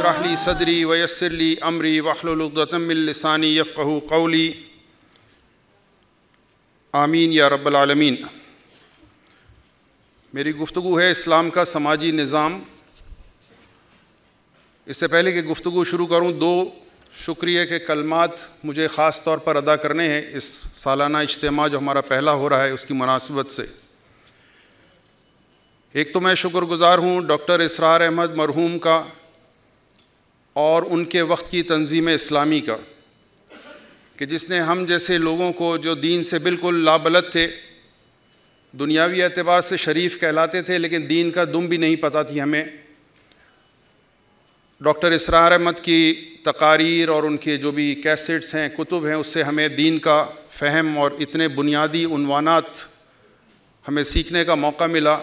शराह सदरी वयसरली अमरी वखलतमिलसानी यफ़ू कौली आमीन या रब्बालमीन मेरी गुफ्तु है इस्लाम का समाजी निज़ाम इससे पहले कि गुफ्तु शुरू करूँ दो शुक्रिया के कलमात मुझे ख़ास तौर पर अदा करने हैं इस सालाना इज्तम जो हमारा पहला हो रहा है उसकी मुनासिबत से एक तो मैं शुक्रगुज़ार हूँ डॉक्टर इसरार अहमद मरहूम का और उनके वक्त की तंजीम इस्लामी का कि जिसने हम जैसे लोगों को जो दीन से बिल्कुल लाबलत थे दुनियावी एतबार से शरीफ कहलाते थे लेकिन दीन का दुम भी नहीं पता थी हमें डॉक्टर इसरार अहमद की तकारीर और उनके जो भी कैसेट्स हैं कुतुब हैं उससे हमें दीन का फ़हम और इतने बुनियादी उनवानात हमें सीखने का मौका मिला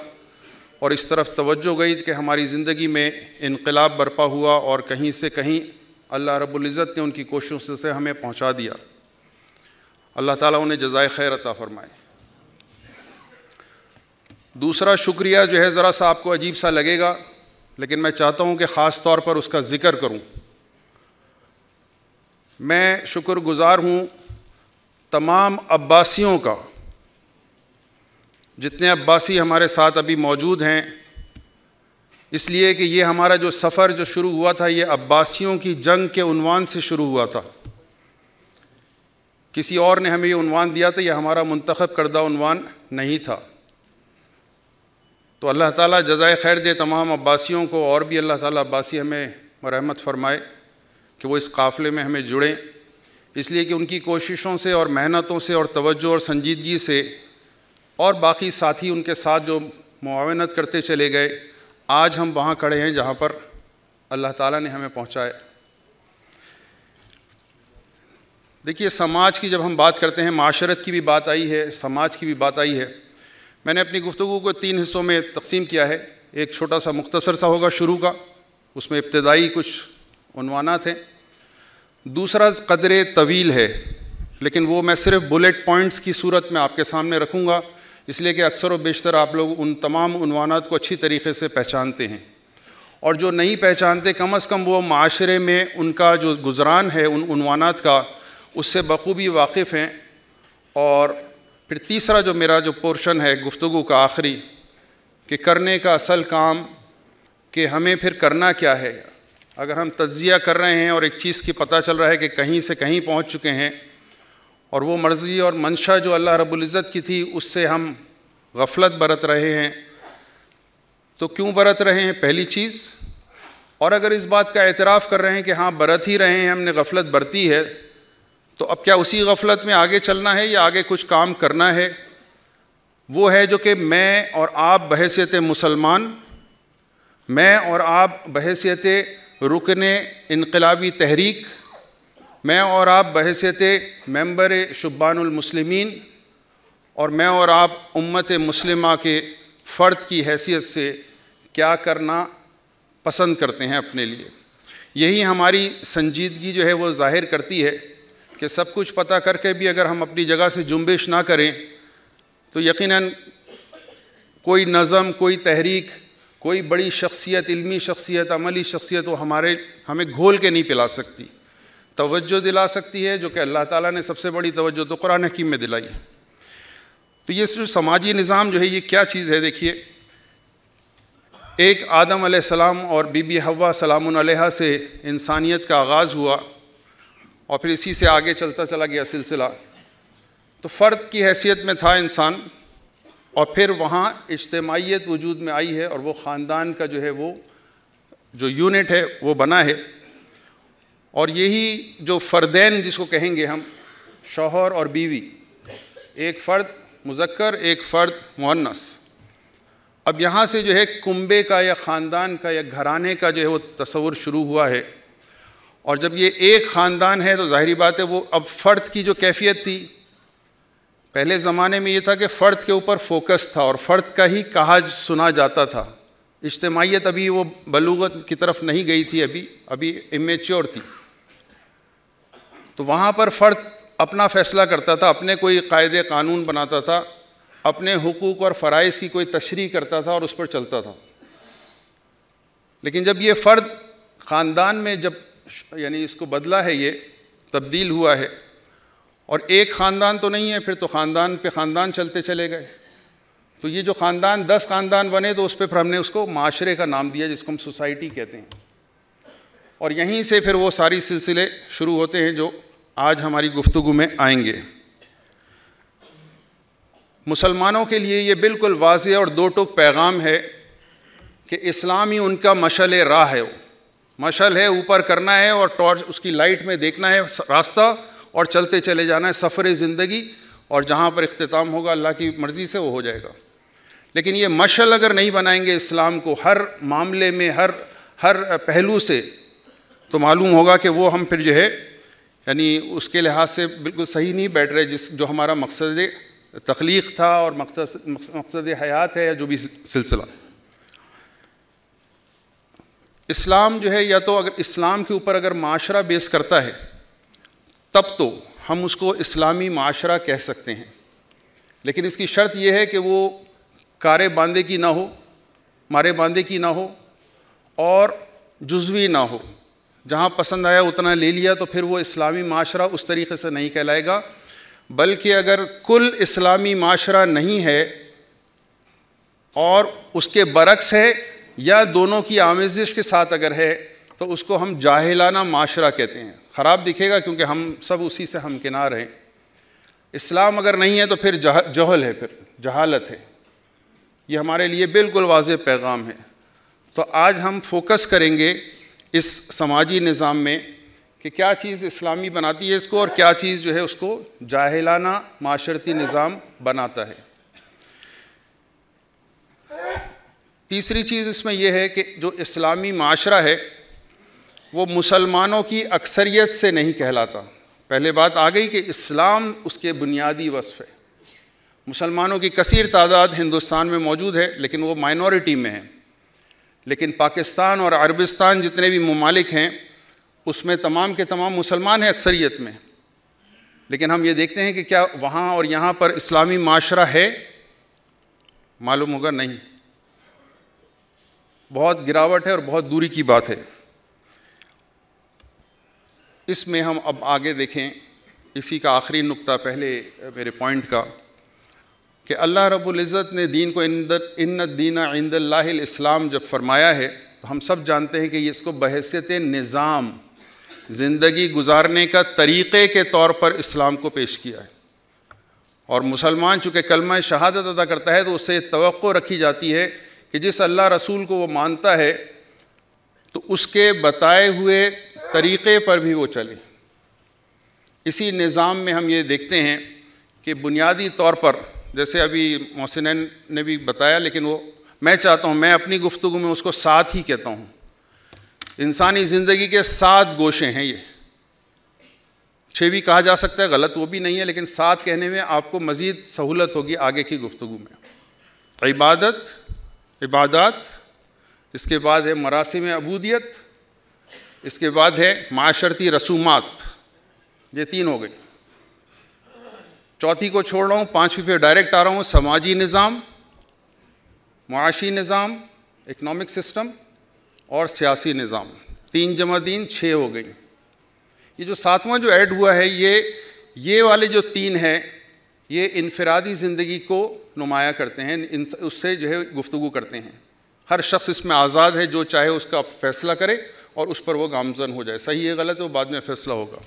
और इस तरफ तवज्जो गई कि हमारी ज़िंदगी में इनकलाब बरपा हुआ और कहीं से कहीं अल्लाह रब्ज़त ने उनकी कोशिशों से हमें पहुँचा दिया अल्लाह ताला उन्हें जजाय खैर अता फ़रमाए दूसरा शुक्रिया जो है ज़रा सा आपको अजीब सा लगेगा लेकिन मैं चाहता हूँ कि ख़ास तौर पर उसका ज़िक्र करूँ मैं शुक्रगुज़ार हूँ तमाम अब्बासियों का जितने अब्बासी हमारे साथ अभी मौजूद हैं इसलिए कि ये हमारा जो सफ़र जो शुरू हुआ था ये अब्बासियों की जंग के उनवान से शुरू हुआ था किसी और ने हमें ये उनवान दिया था यह हमारा मंतखब करदा उनवान नहीं था तो अल्लाह ताला जजाय खैर दे तमाम अब्बासियों को और भी अल्लाह ताला अब्बासी हमें मरहमत फ़रमाए कि वो इस काफ़िले में हमें जुड़ें इसलिए कि उनकी कोशिशों से और मेहनतों से और तवज्जो और संजीदगी से और बाकी साथी उनके साथ जो मुआवनत करते चले गए आज हम वहाँ खड़े हैं जहाँ पर अल्लाह ताला ने हमें पहुँचाए देखिए समाज की जब हम बात करते हैं माशरत की भी बात आई है समाज की भी बात आई है मैंने अपनी गुफ्तु को तीन हिस्सों में तकसीम किया है एक छोटा सा मुख्तसर सा होगा शुरू का उसमें इब्तदाई कुछ उनवानात थे दूसरा कदर तवील है लेकिन वो मैं सिर्फ बुलेट पॉइंट्स की सूरत में आपके सामने रखूँगा इसलिए कि अक्सर व बेशतर आप लोग उन तमाम उनवानात को अच्छी तरीके से पहचानते हैं और जो नहीं पहचानते कम अज़ कम वो माशरे में उनका जो गुजरान है उन उनवानात का उससे बखूबी वाकिफ़ हैं और फिर तीसरा जो मेरा जो पोर्शन है गुफ्तु का आखिरी कि करने का असल काम कि हमें फिर करना क्या है अगर हम तज्ज़िया कर रहे हैं और एक चीज़ की पता चल रहा है कि कहीं से कहीं पहुंच चुके हैं और वो मर्ज़ी और मंशा जो अल्लाह रबुल्ज़त की थी उससे हम गफलत बरत रहे हैं तो क्यों बरत रहे हैं पहली चीज़ और अगर इस बात का एतराफ़ कर रहे हैं कि हाँ बरत ही रहे हैं हमने गफलत बरती है तो अब क्या उसी गफलत में आगे चलना है या आगे कुछ काम करना है वो है जो कि मैं और आप बहसीत मुसलमान मैं और आप बहसीत रुकन इनकलाबी तहरीक मैं और आप बहसीत मेंबर मुस्लिमीन और मैं और आप उम्मत मुस्लिमा के फ़र्द की हैसियत से क्या करना पसंद करते हैं अपने लिए यही हमारी संजीदगी जो है वो जाहिर करती है कि सब कुछ पता करके भी अगर हम अपनी जगह से जुम्बेश ना करें तो यकीनन कोई नज़म कोई तहरीक कोई बड़ी शख्सियत इल्मी शख्सियत अमली शख्सियत वो हमारे हमें घोल के नहीं पिला सकती तवज्जो दिला सकती है जो कि अल्लाह ताला ने सबसे बड़ी तवज्जो तो कुरान हकीम में दिलाई है तो ये सिर्फ समाजी निज़ाम जो है ये क्या चीज़ है देखिए एक आदम सलाम और बीबी हवा सलाम से इंसानियत का आगाज़ हुआ और फिर इसी से आगे चलता चला गया सिलसिला तो फ़र्द की हैसियत में था इंसान और फिर वहाँ इज्तमाहीत वजूद में आई है और वो ख़ानदान का जो है वो जो यूनिट है वो बना है और यही जो फ़र्दैन जिसको कहेंगे हम शोहर और बीवी एक फ़र्द मुजक्कर एक फ़र्द मुन्नस अब यहाँ से जो है कुंबे का या ख़ानदान का या घराने का जो है वो तस्वुर शुरू हुआ है और जब ये एक ख़ानदान है तो ज़ाहरी बात है वो अब फ़र्द की जो कैफियत थी पहले ज़माने में ये था कि फ़र्द के ऊपर फोकस था और फ़र्द का ही कहा सुना जाता था इज्तमाहीत अभी वो बलूगत की तरफ नहीं गई थी अभी अभी इमेच्योर थी तो वहाँ पर फ़र्द अपना फ़ैसला करता था अपने कोई कायदे कानून बनाता था अपने हकूक़ और फ़राइज़ की कोई तशरी करता था और उस पर चलता था लेकिन जब ये फ़र्द ख़ानदान में जब यानी इसको बदला है ये तब्दील हुआ है और एक ख़ानदान तो नहीं है फिर तो ख़ानदान पे ख़ानदान चलते चले गए तो ये जो ख़ानदान दस ख़ानदान बने तो उस पर फिर हमने उसको माशरे का नाम दिया जिसको हम सोसाइटी कहते हैं और यहीं से फिर वो सारी सिलसिले शुरू होते हैं जो आज हमारी गुफ्तु में आएंगे मुसलमानों के लिए ये बिल्कुल वाज और दो टुक पैगाम है कि इस्लाम ही उनका मशल राह है वो मशल है ऊपर करना है और टॉर्च उसकी लाइट में देखना है रास्ता और चलते चले जाना है सफ़र ज़िंदगी और जहाँ पर अख्ताम होगा अल्लाह की मर्ज़ी से वो हो जाएगा लेकिन ये मशल अगर नहीं बनाएंगे इस्लाम को हर मामले में हर हर पहलू से तो मालूम होगा कि वो हम फिर जो है यानी उसके लिहाज से बिल्कुल सही नहीं बैठ रहे जिस जो हमारा मकसद तख्लीक था और मकसद मकसद हयात है या जो भी सिलसिला इस्लाम जो है या तो अगर इस्लाम के ऊपर अगर माशरा बेस करता है तब तो हम उसको इस्लामी माशरा कह सकते हैं लेकिन इसकी शर्त यह है कि वो कारे बांदे की ना हो मारे बांदे की ना हो और जुजवी ना हो जहाँ पसंद आया उतना ले लिया तो फिर वो इस्लामी माशरा उस तरीके से नहीं कहलाएगा बल्कि अगर कुल इस्लामी माशरा नहीं है और उसके बरक्स है या दोनों की आमेजिश के साथ अगर है तो उसको हम जाहिलाना माशरा कहते हैं ख़राब दिखेगा क्योंकि हम सब उसी से हम किनार हैं इस्लाम अगर नहीं है तो फिर जह जहल है फिर जहालत है ये हमारे लिए बिल्कुल वाज पैगाम है तो आज हम फोकस करेंगे इस समाजी निज़ाम में कि क्या चीज़ इस्लामी बनाती है इसको और क्या चीज़ जो है उसको जाहिलाना माशरती निज़ाम बनाता है तीसरी चीज़ इसमें यह है कि जो इस्लामी माशरा है वो मुसलमानों की अक्सरियत से नहीं कहलाता पहले बात आ गई कि इस्लाम उसके बुनियादी वसफ़ है मुसलमानों की कसर तादाद हिंदुस्तान में मौजूद है लेकिन वो माइनॉरिटी में है लेकिन पाकिस्तान और अरबिस्तान जितने भी ममालिक हैं उसमें तमाम के तमाम मुसलमान हैं अक्सरियत में लेकिन हम ये देखते हैं कि क्या वहाँ और यहाँ पर इस्लामी माशरा है मालूम होगा नहीं बहुत गिरावट है और बहुत दूरी की बात है इसमें हम अब आगे देखें इसी का आखिरी नुक्ता पहले मेरे पॉइंट का कि अल्लाह रब्ज़त ने दीन को इंदर इंद दीना इस्लाम जब फरमाया है तो हम सब जानते हैं कि इसको बहसीत निज़ाम ज़िंदगी गुजारने का तरीक़े के तौर पर इस्लाम को पेश किया है और मुसलमान चूँकि कलमा शहादत अदा करता है तो उससे तो रखी जाती है कि जिस अल्लाह रसूल को वो मानता है तो उसके बताए हुए तरीक़े पर भी वो चले इसी निज़ाम में हम ये देखते हैं कि बुनियादी तौर पर जैसे अभी मोहसिन ने भी बताया लेकिन वो मैं चाहता हूँ मैं अपनी गुफ्तु में उसको साथ ही कहता हूँ इंसानी ज़िंदगी के सात गोशे हैं ये छः भी कहा जा सकता है गलत वो भी नहीं है लेकिन साथ कहने में आपको मज़ीद सहूलत होगी आगे की गुफ्तु में इबादत इबादत इसके बाद है मरासम अबूदियत इसके बाद है माशरती रसूमात ये तीन हो गई चौथी को छोड़ रहा हूँ पाँचवीं पे डायरेक्ट आ रहा हूँ समाजी निज़ाम माशी निज़ाम इकनॉमिक सिस्टम और सियासी निज़ाम तीन जमा तीन छः हो गई ये जो सातवां जो ऐड हुआ है ये ये वाले जो तीन हैं ये इनफरादी ज़िंदगी को नुमाया करते हैं उससे जो है गुफ्तु करते हैं हर शख्स इसमें आज़ाद है जो चाहे उसका फैसला करे और उस पर वो गामजन हो जाए सही है गलत है वो बाद में फैसला होगा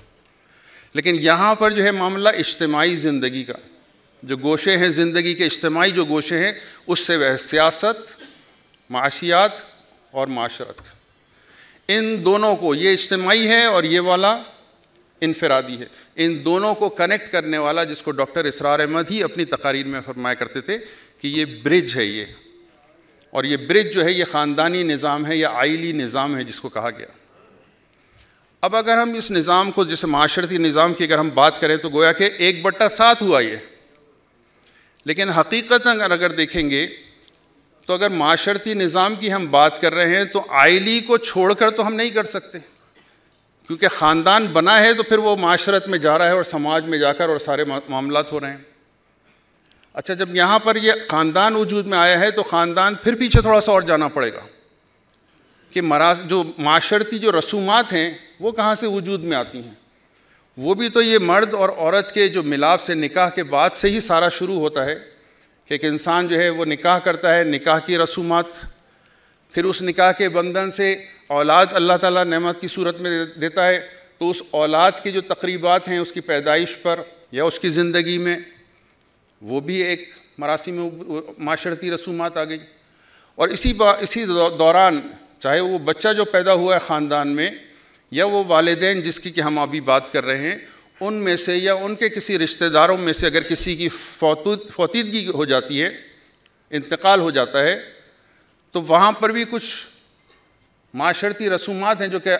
लेकिन यहाँ पर जो है मामला इज्तमाही ज़िंदगी का जो गोशे हैं ज़िंदगी के इज्तमाही जो गोशे हैं उससे वह सियासत माशियात और माशरत इन दोनों को ये इज्तमाही है और ये वाला इनफरादी है इन दोनों को कनेक्ट करने वाला जिसको डॉक्टर इसरार अहमद ही अपनी तकारीर में फरमाया करते थे कि ये ब्रिज है ये और ये ब्रिज जो है ये ख़ानदानी निज़ाम है या आइली निज़ाम है जिसको कहा गया अब अगर हम इस निज़ाम को जैसे माशरती निज़ाम की अगर हम बात करें तो गोया के एक बट्टा सात हुआ ये लेकिन हकीकत अगर अगर देखेंगे तो अगर माशरती निज़ाम की हम बात कर रहे हैं तो आयली को छोड़कर तो हम नहीं कर सकते क्योंकि ख़ानदान बना है तो फिर वो माशरत में जा रहा है और समाज में जाकर और सारे मामला हो रहे हैं अच्छा जब यहाँ पर ये ख़ानदान वजूद में आया है तो ख़ानदान फिर पीछे थोड़ा सा और जाना पड़ेगा कि मरा जो माशरती जो रसूमात हैं वो कहाँ से वजूद में आती हैं वो भी तो ये मर्द और औरत के जो मिलाप से निकाह के बाद से ही सारा शुरू होता है कि एक इंसान जो है वो निकाह करता है निकाह की रसूमात फिर उस निकाह के बंधन से औलाद अल्लाह ताला नेमत की सूरत में देता है तो उस औलाद की जो तकरीबात हैं उसकी पैदाइश पर या उसकी ज़िंदगी में वो भी एक मरासी में माशरती रसूमात आ गई और इसी बा इसी दौरान चाहे वो बच्चा जो पैदा हुआ है ख़ानदान में या वो वालदेन जिसकी कि हम अभी बात कर रहे हैं उनमें से या उनके किसी रिश्तेदारों में से अगर किसी की फौतीदगी हो जाती है इंतकाल हो जाता है तो वहाँ पर भी कुछ माशरती रसूमात हैं जो कि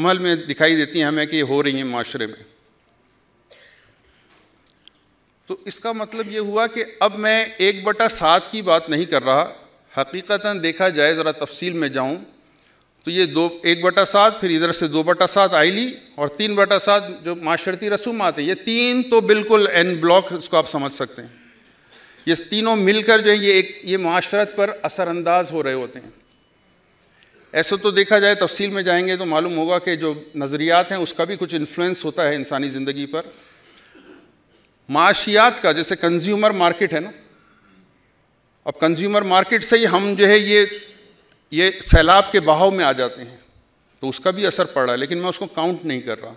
अमल में दिखाई देती हैं हमें कि हो रही हैं माशरे में तो इसका मतलब ये हुआ कि अब मैं एक बटा सात की बात नहीं कर रहा हकीकता देखा जाए ज़रा तफसील में जाऊँ तो ये दो एक बटा सात फिर इधर से दो बटा सात आईली और तीन बटा सात जो माशरती रसूम आते ये तीन तो बिल्कुल एन ब्लॉक इसको आप समझ सकते हैं ये तीनों मिलकर जो है ये एक ये माशरत पर असरानंदाज हो रहे होते हैं ऐसा तो देखा जाए तफसील में जाएंगे तो मालूम होगा कि जो नज़रियात हैं उसका भी कुछ इन्फ्लुएंस होता है इंसानी ज़िंदगी पर माशियात का जैसे कंज्यूमर मार्केट है ना अब कंज्यूमर मार्केट से ही हम जो है ये ये सैलाब के बहाव में आ जाते हैं तो उसका भी असर पड़ रहा है लेकिन मैं उसको काउंट नहीं कर रहा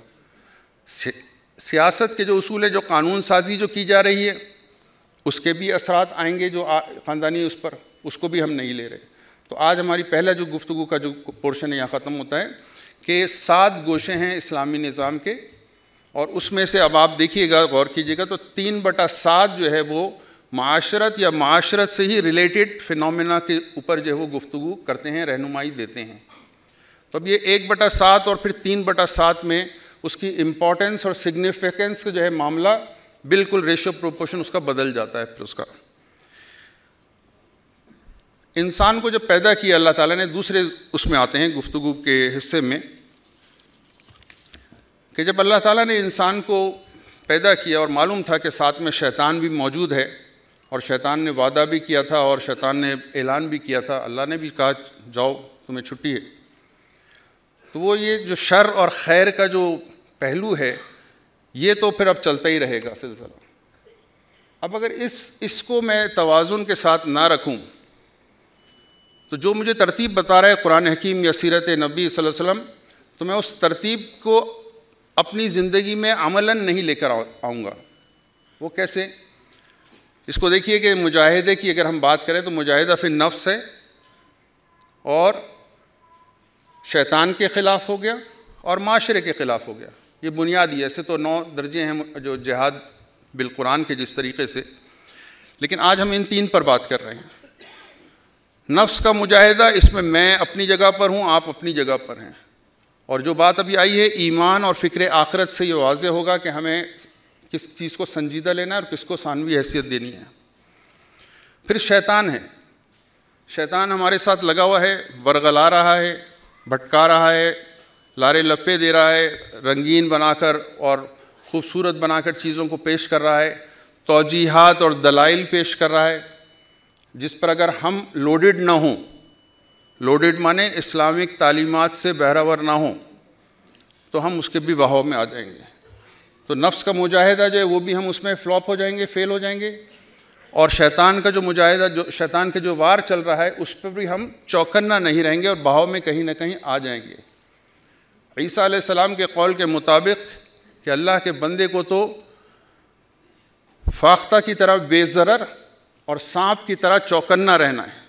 सियासत के जो असूल है जो कानून साजी जो की जा रही है उसके भी असरात आएंगे जो ख़ानदानी उस पर उसको भी हम नहीं ले रहे तो आज हमारी पहला जो गुफ्तु का जो पोर्शन है यहाँ ख़त्म होता है कि सात गोशे हैं इस्लामी निज़ाम के और उसमें से अब आप देखिएगा गौर कीजिएगा तो तीन बटा सात जो है वो माशरत या माशरत से ही रिलेटेड फिनोमेना के ऊपर जो है वो गुफ्तु करते हैं रहनुमाई देते हैं तो अब ये एक बटा सात और फिर तीन बटा सात में उसकी इम्पोर्टेंस और सिग्निफिकेंस का जो है मामला बिल्कुल रेशियो प्रोपोर्शन उसका बदल जाता है फिर उसका इंसान को जब पैदा किया अल्लाह ताला ने दूसरे उसमें आते हैं गुफ्तु के हिस्से में कि जब अल्लाह ताला ने इंसान को पैदा किया और मालूम था कि साथ में शैतान भी मौजूद है और शैतान ने वादा भी किया था और शैतान ने ऐलान भी किया था अल्लाह ने भी कहा जाओ तुम्हें छुट्टी है तो वो ये जो शर और खैर का जो पहलू है ये तो फिर अब चलता ही रहेगा सिलसिला अब अगर इस इसको मैं तोज़ुन के साथ ना रखूं तो जो मुझे तरतीब बता रहा है कुरान हकीम या सीरत नबी वसम तो मैं उस तरतीब को अपनी ज़िंदगी में अमला नहीं लेकर आऊँगा वो कैसे इसको देखिए कि मुजाहिदे की अगर हम बात करें तो मुजाहिदा फिर नफ्स है और शैतान के ख़िलाफ़ हो गया और माशरे के ख़िलाफ़ हो गया ये बुनियादी ऐसे तो नौ दर्जे हैं जो जहाद बिलकुरान के जिस तरीके से लेकिन आज हम इन तीन पर बात कर रहे हैं नफ्स का मुजाहिदा इसमें मैं अपनी जगह पर हूँ आप अपनी जगह पर हैं और जो बात अभी आई है ईमान और फ़िक्र आखरत से ये वाज होगा कि हमें किस चीज़ को संजीदा लेना है और किसको सानवी हैसियत देनी है फिर शैतान है शैतान हमारे साथ लगा हुआ है बरगला रहा है भटका रहा है लारे लपे दे रहा है रंगीन बनाकर और खूबसूरत बनाकर चीज़ों को पेश कर रहा है तोजीहात और दलाइल पेश कर रहा है जिस पर अगर हम लोडेड ना हों लोडेड माने इस्लामिक तालीमत से बहरावर ना हों तो हम उसके भी बहाव में आ जाएंगे तो नफ्स का मुजाहिदा जो है वो भी हम उसमें फ्लॉप हो जाएंगे फेल हो जाएंगे और शैतान का जो मुजाहिदा जो शैतान के जो वार चल रहा है उस पर भी हम चौकन्ना नहीं रहेंगे और बहाव में कहीं ना कहीं आ जाएंगे ईसा सलाम के कौल के मुताबिक कि अल्लाह के बंदे को तो फाख्ता की तरह बेज़र और सांप की तरह चौकन्ना रहना है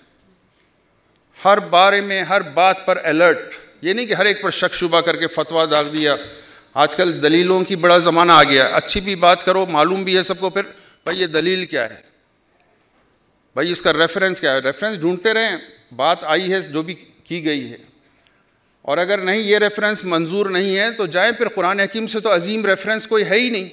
हर बारे में हर बात पर अलर्ट ये नहीं कि हर एक पर शक शुबा करके फतवा दाग दिया आजकल दलीलों की बड़ा ज़माना आ गया अच्छी भी बात करो मालूम भी है सबको फिर भाई ये दलील क्या है भाई इसका रेफरेंस क्या है रेफरेंस ढूंढते रहें बात आई है जो भी की गई है और अगर नहीं ये रेफरेंस मंजूर नहीं है तो जाए फिर कुरान हकीम से तो अजीम रेफरेंस कोई है ही नहीं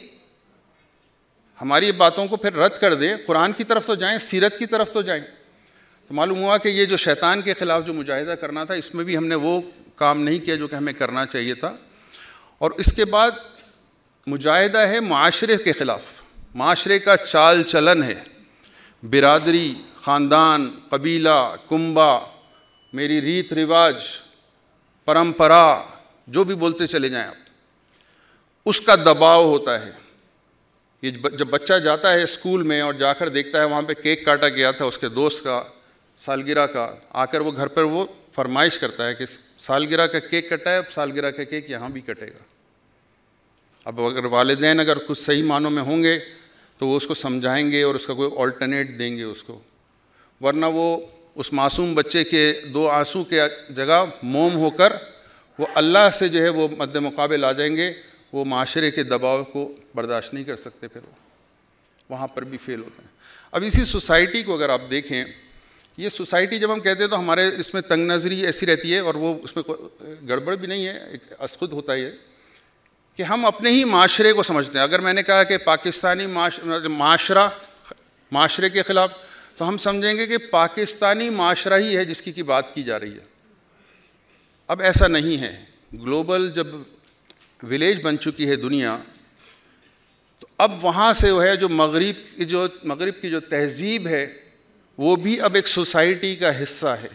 हमारी बातों को फिर रद्द कर दें कुरान की तरफ तो जाएँ सीरत की तरफ तो जाएँ तो मालूम हुआ कि ये जो शैतान के ख़िलाफ़ जो मुजाहिदा करना था इसमें भी हमने वो काम नहीं किया जो कि हमें करना चाहिए था और इसके बाद मुजाहिदा है माशरे के ख़िलाफ़ माशरे का चाल चलन है बिरादरी ख़ानदान कबीला कुंबा मेरी रीत रिवाज परंपरा जो भी बोलते चले जाएं आप उसका दबाव होता है ये जब बच्चा जाता है स्कूल में और जाकर देखता है वहाँ पे केक काटा गया था उसके दोस्त का सालगिरह का आकर वो घर पर वो फरमाइश करता है कि सालगिरह का केक कटा है अब सालगिरह का केक यहाँ भी कटेगा अब अगर वालदे अगर कुछ सही मानों में होंगे तो वो उसको समझाएंगे और उसका कोई ऑल्टरनेट देंगे उसको वरना वो उस मासूम बच्चे के दो आंसू के जगह मोम होकर वो अल्लाह से जो है वो मद मुकाबल आ जाएंगे वो माशरे के दबाव को बर्दाश्त नहीं कर सकते फिर वो वहाँ पर भी फेल होते हैं अब इसी सोसाइटी को अगर आप देखें ये सोसाइटी जब हम कहते हैं तो हमारे इसमें तंग नज़री ऐसी रहती है और वो उसमें गड़बड़ भी नहीं है एक अस्खुद होता ही है कि हम अपने ही माशरे को समझते हैं अगर मैंने कहा कि पाकिस्तानी माशरा माशरे के ख़िलाफ़ तो हम समझेंगे कि पाकिस्तानी माशरा ही है जिसकी की बात की जा रही है अब ऐसा नहीं है ग्लोबल जब विलेज बन चुकी है दुनिया तो अब वहाँ से वह है जो मगरब की जो मगरब की जो तहज़ीब है वो भी अब एक सोसाइटी का हिस्सा है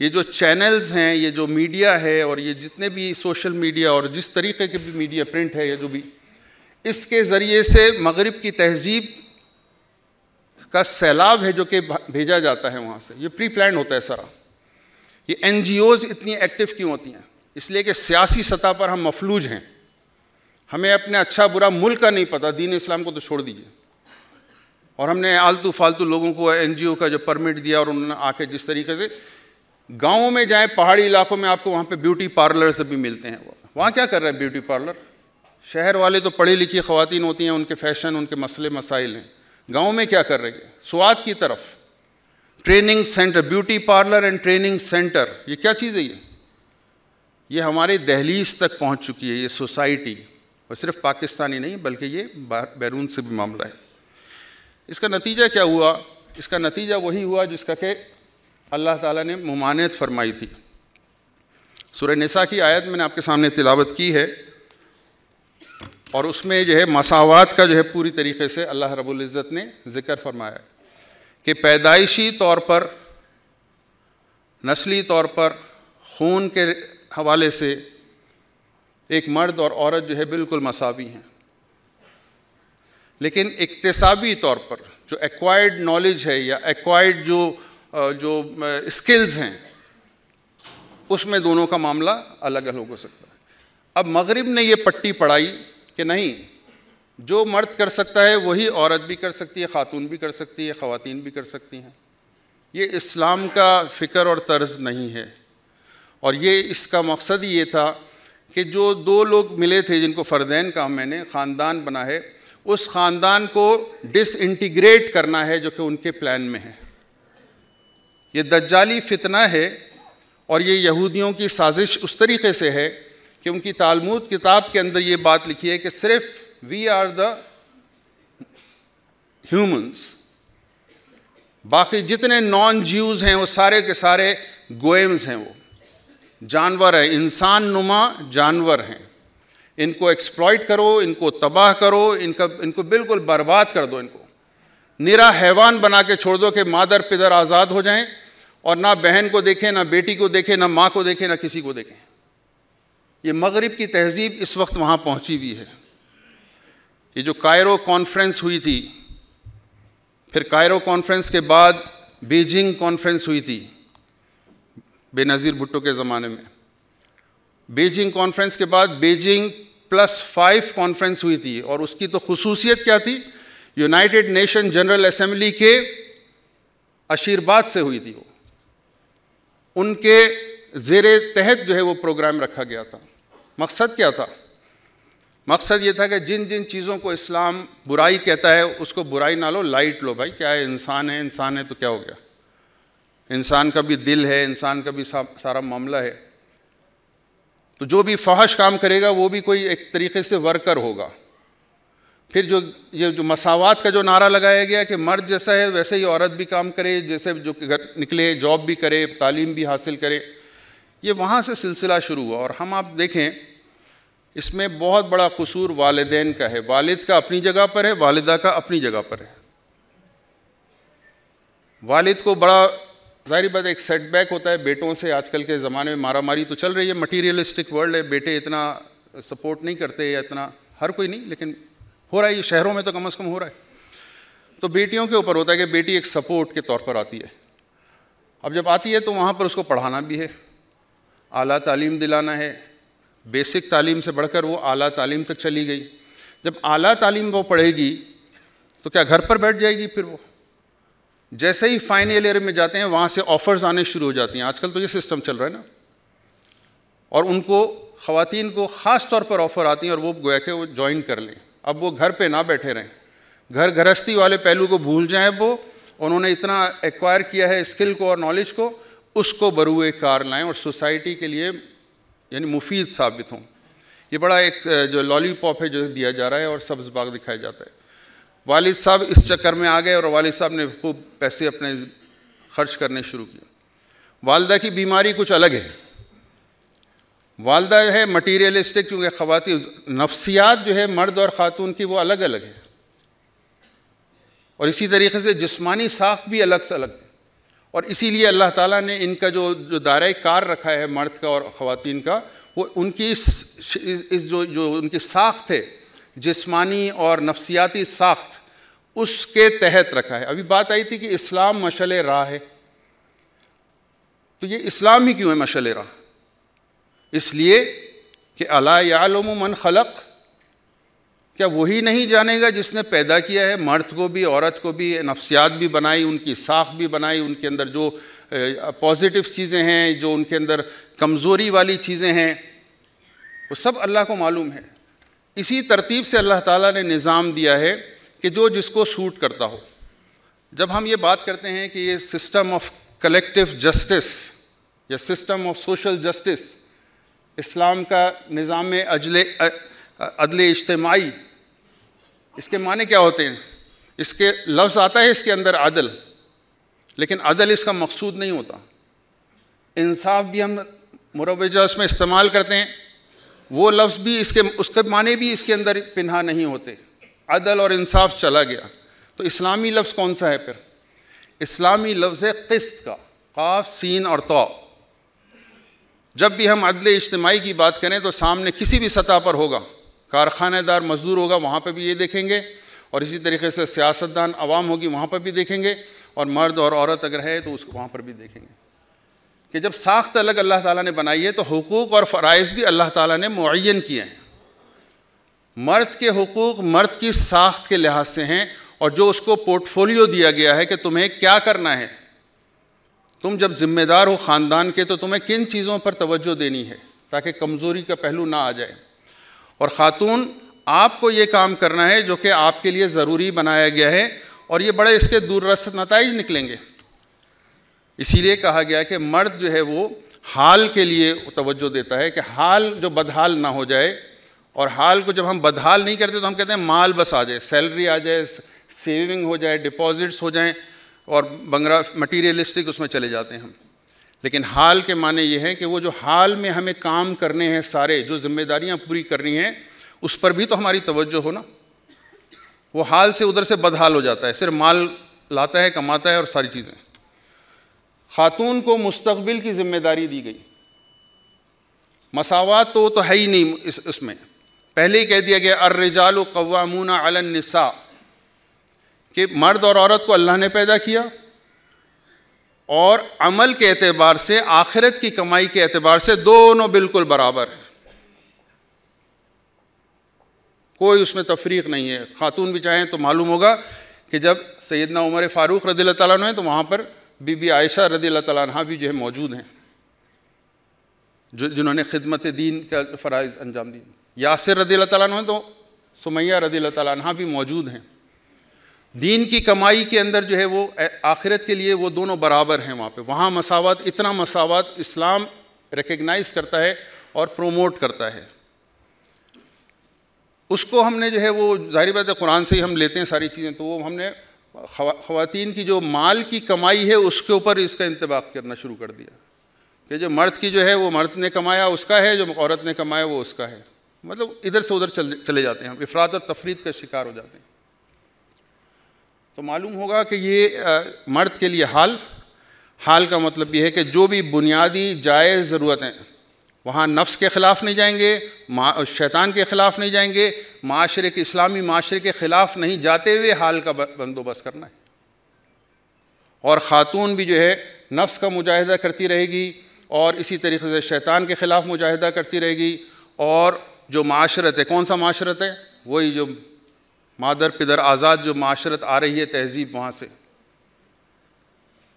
ये जो चैनल्स हैं ये जो मीडिया है और ये जितने भी सोशल मीडिया और जिस तरीके के भी मीडिया प्रिंट है या जो भी इसके ज़रिए से मगरब की तहजीब का सैलाब है जो कि भेजा जाता है वहाँ से ये प्री प्लान होता है सारा ये एन इतनी एक्टिव क्यों होती हैं इसलिए कि सियासी सतह पर हम मफलूज हैं हमें अपने अच्छा बुरा मुल्क का नहीं पता दीन इस्लाम को तो छोड़ दीजिए और हमने आलतू फालतू लोगों को एनजीओ का जो परमिट दिया और उन्होंने आके जिस तरीके से गाँव में जाए पहाड़ी इलाकों में आपको वहाँ पे ब्यूटी पार्लर से भी मिलते हैं वो वहाँ क्या कर रहे हैं ब्यूटी पार्लर शहर वाले तो पढ़ी लिखी खुवान होती हैं उनके फैशन उनके मसले मसाइल हैं गाँव में क्या कर रही है स्वाद की तरफ training centre beauty parlour and training centre ये क्या चीज़ है ये ये हमारे दहलीज तक पहुँच चुकी है ये सोसाइटी और सिर्फ पाकिस्तानी नहीं बल्कि ये बैरून से भी मामला है इसका नतीजा क्या हुआ इसका नतीजा वही हुआ जिसका कि अल्लाह ताला ने ममानत फरमाई थी सूर्य नसा की आयत मैंने आपके सामने तिलावत की है और उसमें जो है मसावत का जो है पूरी तरीके से अल्लाह रबुल्ज़त ने ज़िक्र फरमाया कि पैदाइशी तौर पर नस्ली तौर पर खून के हवाले से एक मर्द और औरत जो है बिल्कुल मसावी हैं लेकिन इकतसाबी तौर पर जो एक्वायर्ड नॉलेज है या एक्वायर्ड जो जो स्किल्स हैं उसमें दोनों का मामला अलग अलग हो सकता है अब मगरब ने ये पट्टी पढ़ाई कि नहीं जो मर्द कर सकता है वही औरत भी कर सकती है ख़ातून भी कर सकती है ख़वान भी कर सकती हैं ये इस्लाम का फ़िक्र और तर्ज नहीं है और ये इसका मकसद ये था कि जो दो लोग मिले थे जिनको फ़रदैन कहा मैंने ख़ानदान बना है उस ख़ानदान को डिसइंटीग्रेट करना है जो कि उनके प्लान में है ये दज्जाली फितना है और ये यहूदियों की साजिश उस तरीके से है कि उनकी तालमूद किताब के अंदर ये बात लिखी है कि सिर्फ वी आर द ह्यूमंस बाकी जितने नॉन ज्यूज़ हैं वो सारे के सारे गोएम्स हैं वो जानवर हैं इंसान नुमा जानवर हैं इनको एक्सप्लॉइट करो इनको तबाह करो इनका इनको बिल्कुल बर्बाद कर दो इनको निरा हैवान बना के छोड़ दो कि मादर पिदर आज़ाद हो जाएं और ना बहन को देखें ना बेटी को देखें ना माँ को देखें ना किसी को देखें ये मगरब की तहजीब इस वक्त वहाँ पहुँची हुई है ये जो कायरो कॉन्फ्रेंस हुई थी फिर कायरो कॉन्फ्रेंस के बाद बीजिंग कॉन्फ्रेंस हुई थी बेनज़ीर भुट्टो के ज़माने में बीजिंग कॉन्फ्रेंस के बाद बीजिंग प्लस फाइव कॉन्फ्रेंस हुई थी और उसकी तो खसूसियत क्या थी यूनाइटेड नेशन जनरल असम्बली के आशीर्वाद से हुई थी वो उनके जेर तहत जो है वो प्रोग्राम रखा गया था मकसद क्या था मकसद ये था कि जिन जिन चीज़ों को इस्लाम बुराई कहता है उसको बुराई ना लो लाइट लो भाई क्या है इंसान है इंसान है तो क्या हो गया इंसान का भी दिल है इंसान का भी सा, सारा मामला है तो जो भी फहश काम करेगा वो भी कोई एक तरीके से वर्कर होगा फिर जो ये जो मसावत का जो नारा लगाया गया कि मर्द जैसा है वैसे ही औरत भी काम करे जैसे जो घर निकले जॉब भी करे तालीम भी हासिल करे ये वहाँ से सिलसिला शुरू हुआ और हम आप देखें इसमें बहुत बड़ा कसूर वालदेन का है वालिद का अपनी जगह पर है वालदा का अपनी जगह पर है वालिद को बड़ा जाहिर बात एक सेटबैक होता है बेटों से आजकल के ज़माने में मारामारी तो चल रही है मटीरियलिस्टिक वर्ल्ड है बेटे इतना सपोर्ट नहीं करते या इतना हर कोई नहीं लेकिन हो रहा है ये शहरों में तो कम अज़ कम हो रहा है तो बेटियों के ऊपर होता है कि बेटी एक सपोर्ट के तौर पर आती है अब जब आती है तो वहाँ पर उसको पढ़ाना भी है आला तालीम दिलाना है बेसिक तालीम से बढ़कर वो आला तालीम तक चली गई जब आला तालीम वो पढ़ेगी तो क्या घर पर बैठ जाएगी फिर वो जैसे ही फाइनल ईयर में जाते हैं वहाँ से ऑफ़र्स आने शुरू हो जाती हैं आजकल तो ये सिस्टम चल रहा है ना और उनको ख़वान को ख़ास तौर पर ऑफ़र आती हैं और वो गोया के वो ज्वाइन कर लें अब वो घर पे ना बैठे रहें घर गृहस्थी वाले पहलू को भूल जाएं वो उन्होंने इतना एक्वायर किया है स्किल को और नॉलेज को उसको बरूए कार लाएँ और सोसाइटी के लिए यानी मुफीद साबित हों ये बड़ा एक जो लॉलीपॉप है जो दिया जा रहा है और सब्ज़ बाग दिखाया जाता है वालिद साहब इस चक्कर में आ गए और वालिद साहब ने खूब पैसे अपने खर्च करने शुरू किए वालदा की बीमारी कुछ अलग है वालदा जो है मटीरियलिस्टिक क्योंकि ख़वान नफ्सियात जो है मर्द और ख़ातून की वो अलग अलग है और इसी तरीके से जिसमानी साख भी अलग से अलग है और इसीलिए अल्लाह ताला ने इनका जो जो दायर कार रखा है मर्द का और ख़वान का वो उनकी इस, इस, जो जो उनकी साख है जिस्मानी और नफसियाती साख्त उसके तहत रखा है अभी बात आई थी कि इस्लाम मशल राह है तो ये इस्लाम ही क्यों है मशल राह इसलिए कि अला मन खलक क्या वही नहीं जानेगा जिसने पैदा किया है मर्द को भी औरत को भी नफसियात भी बनाई उनकी साख भी बनाई उनके अंदर जो पॉजिटिव चीज़ें हैं जो उनके अंदर कमज़ोरी वाली चीज़ें हैं वो सब अल्लाह को मालूम है इसी तरतीब से अल्लाह ताला ने निज़ाम दिया है कि जो जिसको सूट करता हो जब हम ये बात करते हैं कि ये सिस्टम ऑफ कलेक्टिव जस्टिस या सिस्टम ऑफ सोशल जस्टिस इस्लाम का निज़ाम अजले अदल इज्तमाही इसके माने क्या होते हैं इसके लफ्ज़ आता है इसके अंदर अदल लेकिन अदल इसका मकसूद नहीं होता इंसाफ भी हम मुरवजा इसमें इस्तेमाल करते हैं वो लफ्ज़ भी इसके उसके माने भी इसके अंदर पिन्हा नहीं होते अदल और इंसाफ चला गया तो इस्लामी लफ्ज़ कौन सा है फिर इस्लामी लफ्ज़ है किस्त का काफ सीन और तो जब भी हम अदल इज्तमाही की बात करें तो सामने किसी भी सतह पर होगा कारखानेदार मजदूर होगा वहाँ पर भी ये देखेंगे और इसी तरीके से सियासतदान आवाम होगी वहाँ पर भी देखेंगे और मर्द और औरत अगर है तो उसको वहाँ पर भी देखेंगे कि जब साख्त अलग अल्लाह ताला ने बनाई है तो हकूक़ और फ़राइज़ भी अल्लाह ताला ने मुन किए हैं मर्द के हकूक़ मर्द की साख्त के लिहाज से हैं और जो उसको पोर्टफोलियो दिया गया है कि तुम्हें क्या करना है तुम जब ज़िम्मेदार हो ख़ानदान के तो तुम्हें किन चीज़ों पर तोज्जो देनी है ताकि कमज़ोरी का पहलू ना आ जाए और ख़ातून आपको ये काम करना है जो कि आपके लिए ज़रूरी बनाया गया है और ये बड़े इसके दूरस्थ नतज निकलेंगे इसीलिए कहा गया कि मर्द जो है वो हाल के लिए तवज्जो देता है कि हाल जो बदहाल ना हो जाए और हाल को जब हम बदहाल नहीं करते तो हम कहते हैं माल बस आ जाए सैलरी आ जाए सेविंग हो जाए डिपॉजिट्स हो जाएं और बंगरा मटीरियलिस्टिक उसमें चले जाते हैं हम लेकिन हाल के माने ये हैं कि वो जो हाल में हमें काम करने हैं सारे जो ज़िम्मेदारियाँ पूरी करनी हैं उस पर भी तो हमारी तवज्जो हो ना वो हाल से उधर से बदहाल हो जाता है सिर्फ माल लाता है कमाता है और सारी चीज़ें ख़ातून को मुस्तबिल की ज़िम्मेदारी दी गई मसावत तो तो है ही नहीं इस उसमें पहले ही कह दिया गया अर्रजाल कवामून अलनसा कि मर्द और औरत को अल्लाह ने पैदा किया और अमल के अतबार से आखिरत की कमाई के एतबार से दोनों बिल्कुल बराबर हैं कोई उसमें तफरीक नहीं है ख़ातून भी चाहें तो मालूम होगा कि जब सैदना उमर फ़ारूक रदील तैन तो वहाँ पर बीबी आयशा रदी तला भी जो है मौजूद हैं जो जिन्होंने खिदमत दीन का फ़रज़ अंजाम दी यासिर रदी तला तो सुमैया रदी तला भी मौजूद हैं दीन की कमाई के अंदर जो है वो आखिरत के लिए वो दोनों बराबर हैं वहाँ पे वहाँ मसावत इतना मसावत इस्लाम रिकगनाइज़ करता है और प्रोमोट करता है उसको हमने जो है वो जाहिर बात है कुरान से ही हम लेते हैं सारी चीज़ें तो वो हमने ख़वातीन की जो माल की कमाई है उसके ऊपर इसका इंतबाक करना शुरू कर दिया कि जो मर्द की जो है वो मर्द ने कमाया उसका है जो औरत ने कमाया वो उसका है मतलब इधर से उधर चल, चले जाते हैं हम इफरात और तफरीत का शिकार हो जाते हैं तो मालूम होगा कि ये आ, मर्द के लिए हाल हाल का मतलब ये है कि जो भी बुनियादी जायज़ ज़रूरतें वहाँ नफ्स के ख़िलाफ़ नहीं जाएंगे शैतान के ख़िलाफ़ नहीं जाएंगे माशरे के इस्लामी माशरे के ख़िलाफ़ नहीं जाते हुए हाल का बंदोबस्त करना है और ख़ातून भी जो है नफ्स का मुजाहिदा करती रहेगी और इसी तरीके से शैतान के ख़िलाफ़ मुजाहिदा करती रहेगी और जो माशरत है कौन सा माशरत है वही जो मादर पिदर आज़ाद जो माशरत आ रही है तहजीब वहाँ से